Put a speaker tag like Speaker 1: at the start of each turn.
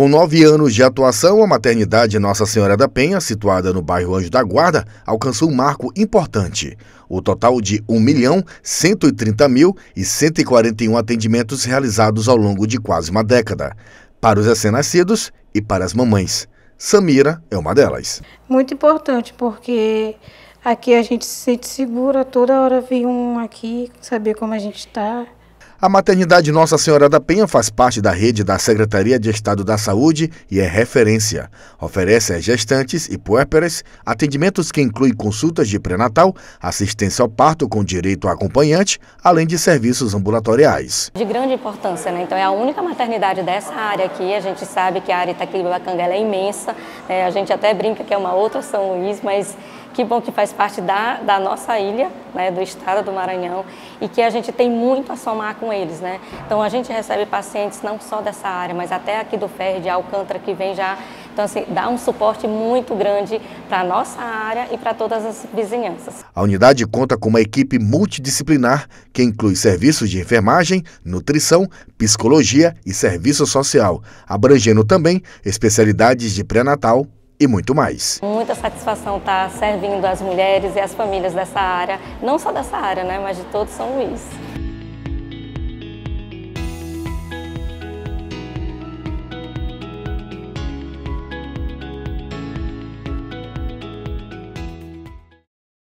Speaker 1: Com nove anos de atuação, a maternidade Nossa Senhora da Penha, situada no bairro Anjo da Guarda, alcançou um marco importante. O total de 1.130.141 milhão mil e atendimentos realizados ao longo de quase uma década. Para os recém-nascidos e para as mamães. Samira é uma delas.
Speaker 2: Muito importante, porque aqui a gente se sente segura, toda hora vir um aqui, saber como a gente está.
Speaker 1: A maternidade Nossa Senhora da Penha faz parte da rede da Secretaria de Estado da Saúde e é referência. Oferece a gestantes e puérperas atendimentos que incluem consultas de pré-natal, assistência ao parto com direito a acompanhante, além de serviços ambulatoriais.
Speaker 2: De grande importância, né? Então é a única maternidade dessa área aqui. A gente sabe que a área Itaquiriba Bacanga é imensa. Né? A gente até brinca que é uma outra São Luís, mas que bom que faz parte da, da nossa ilha, né, do estado do Maranhão, e que a gente tem muito a somar com eles. Né? Então, a gente recebe pacientes não só dessa área, mas até aqui do Ferre, de Alcântara, que vem já. Então, assim, dá um suporte muito grande para a nossa área e para todas as vizinhanças.
Speaker 1: A unidade conta com uma equipe multidisciplinar que inclui serviços de enfermagem, nutrição, psicologia e serviço social, abrangendo também especialidades de pré-natal e muito mais
Speaker 2: satisfação estar tá servindo as mulheres e as famílias dessa área, não só dessa área, né, mas de todo São Luís.